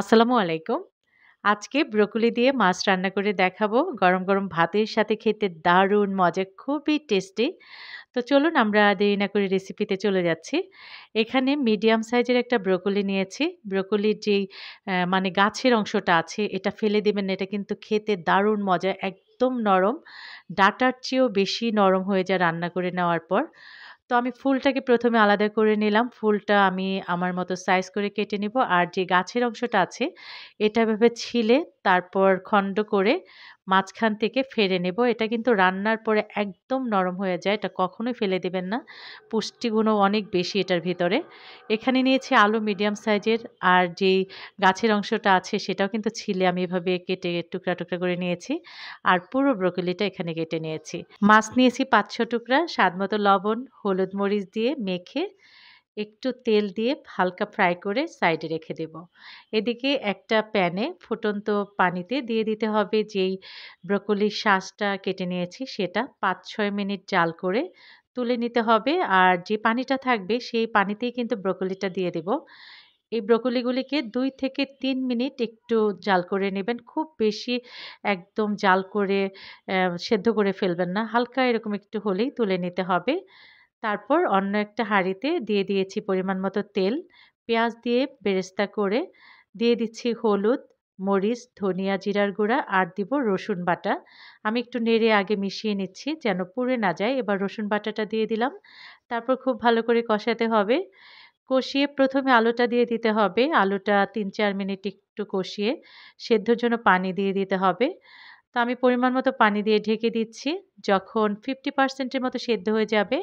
আসসালামু আলাইকুম আজকে ব্রকুলি দিয়ে মাছ রান্না করে দেখাবো গরম গরম ভাতের সাথে খেতে দারুণ মজা খুবই টেস্টি তো চলুন আমরা দেরি না করে রেসিপিতে চলে যাচ্ছি এখানে মিডিয়াম সাইজের একটা ব্রকুলি নিয়েছি ব্রকুলির যে মানে গাছের অংশটা আছে এটা ফেলে দেবেন এটা কিন্তু খেতে দারুণ মজা একদম নরম ডাটার চেয়েও বেশি নরম হয়ে যায় রান্না করে নেওয়ার পর তো আমি ফুলটাকে প্রথমে আলাদা করে নিলাম ফুলটা আমি আমার মতো সাইজ করে কেটে নিব আর যে গাছের অংশটা আছে এটা এভাবে ছিলে তারপর খণ্ড করে মাঝখান থেকে ফেড়ে নেব এটা কিন্তু রান্নার পরে একদম নরম হয়ে যায় এটা কখনোই ফেলে দেবেন না পুষ্টিগুণও অনেক বেশি এটার ভিতরে এখানে নিয়েছি আলু মিডিয়াম সাইজের আর যেই গাছের অংশটা আছে সেটাও কিন্তু ছিলে আমি এভাবে কেটে টুকরা টুকরা করে নিয়েছি আর পুরো ব্রকলিটা এখানে কেটে নিয়েছি মাছ নিয়েছি পাঁচশো টুকরা স্বাদ মতো লবণ হলুদ মরিচ দিয়ে মেখে একটু তেল দিয়ে হালকা ফ্রাই করে সাইডে রেখে দেব এদিকে একটা প্যানে ফুটন্ত পানিতে দিয়ে দিতে হবে যেই ব্রকোলির শাঁসটা কেটে নিয়েছি সেটা পাঁচ ছয় মিনিট জাল করে তুলে নিতে হবে আর যে পানিটা থাকবে সেই পানিতেই কিন্তু ব্রকোলিটা দিয়ে দেব এই ব্রকোলিগুলিকে দুই থেকে তিন মিনিট একটু জাল করে নেবেন খুব বেশি একদম জাল করে সেদ্ধ করে ফেলবেন না হালকা এরকম একটু হলেই তুলে নিতে হবে তারপর অন্য একটা হাঁড়িতে দিয়ে দিয়েছি পরিমাণ মতো তেল পেঁয়াজ দিয়ে বেরেস্তা করে দিয়ে দিচ্ছি হলুদ মরিচ ধনিয়া জিরার গুঁড়া আর দিব রসুন বাটা আমি একটু নেড়ে আগে মিশিয়ে নিচ্ছি যেন পুড়ে না যায় এবার রসুন বাটাটা দিয়ে দিলাম তারপর খুব ভালো করে কষাতে হবে কষিয়ে প্রথমে আলুটা দিয়ে দিতে হবে আলুটা তিন চার মিনিট একটু কষিয়ে সেদ্ধর জন্য পানি দিয়ে দিতে হবে তো আমি পরিমাণ মতো পানি দিয়ে ঢেকে দিচ্ছি যখন ফিফটি পার্সেন্টের মতো সেদ্ধ হয়ে যাবে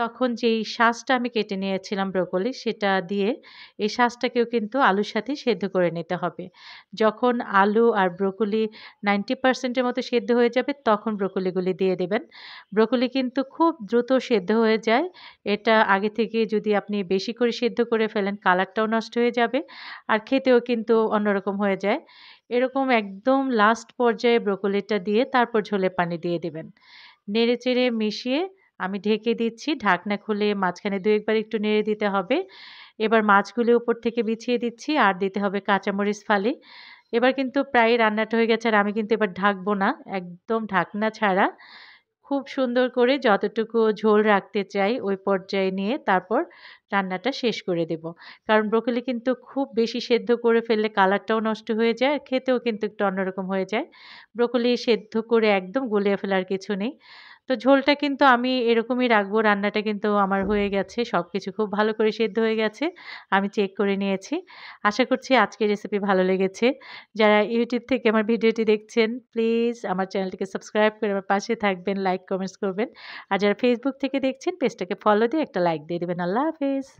তখন যেই শাঁসটা আমি কেটে নিয়েছিলাম ব্রকলি সেটা দিয়ে এই শাঁসটাকেও কিন্তু আলুর সাথে সেদ্ধ করে নিতে হবে যখন আলু আর ব্রকলি নাইনটি পার্সেন্টের মতো সেদ্ধ হয়ে যাবে তখন ব্রোকলিগুলি দিয়ে দেবেন ব্রকলি কিন্তু খুব দ্রুত সেদ্ধ হয়ে যায় এটা আগে থেকে যদি আপনি বেশি করে সেদ্ধ করে ফেলেন কালারটাও নষ্ট হয়ে যাবে আর খেতেও কিন্তু অন্যরকম হয়ে যায় এরকম একদম লাস্ট পর্যায়ে ব্রকলিটা দিয়ে তারপর ঝোলে পানি দিয়ে দেবেন নেড়ে চেড়ে মিশিয়ে আমি ঢেকে দিচ্ছি ঢাকনা খুলে মাঝখানে দু একবার একটু নেড়ে দিতে হবে এবার মাছগুলি উপর থেকে বিছিয়ে দিচ্ছি আর দিতে হবে কাঁচামরিচ ফালি এবার কিন্তু প্রায় রান্নাটা হয়ে গেছে আর আমি কিন্তু এবার ঢাকবো না একদম ঢাকনা ছাড়া খুব সুন্দর করে যতটুকু ঝোল রাখতে চাই ওই পর্যায়ে নিয়ে তারপর রান্নাটা শেষ করে দেব কারণ ব্রোকলি কিন্তু খুব বেশি সেদ্ধ করে ফেললে কালারটাও নষ্ট হয়ে যায় খেতেও কিন্তু একটু অন্যরকম হয়ে যায় ব্রোকলি সেদ্ধ করে একদম গলিয়ে ফেলার কিছু নেই তো ঝোলটা কিন্তু আমি এরকমই রাখবো রান্নাটা কিন্তু আমার হয়ে গেছে সব কিছু খুব ভালো করে সেদ্ধ হয়ে গেছে আমি চেক করে নিয়েছি আশা করছি আজকের রেসিপি ভালো লেগেছে যারা ইউটিউব থেকে আমার ভিডিওটি দেখছেন প্লিজ আমার চ্যানেলটিকে সাবস্ক্রাইব করে আমার পাশে থাকবেন লাইক কমেন্টস করবেন আর যারা ফেসবুক থেকে দেখছেন পেজটাকে ফলো দিয়ে একটা লাইক দিয়ে দেবেন আল্লাহ হাফেজ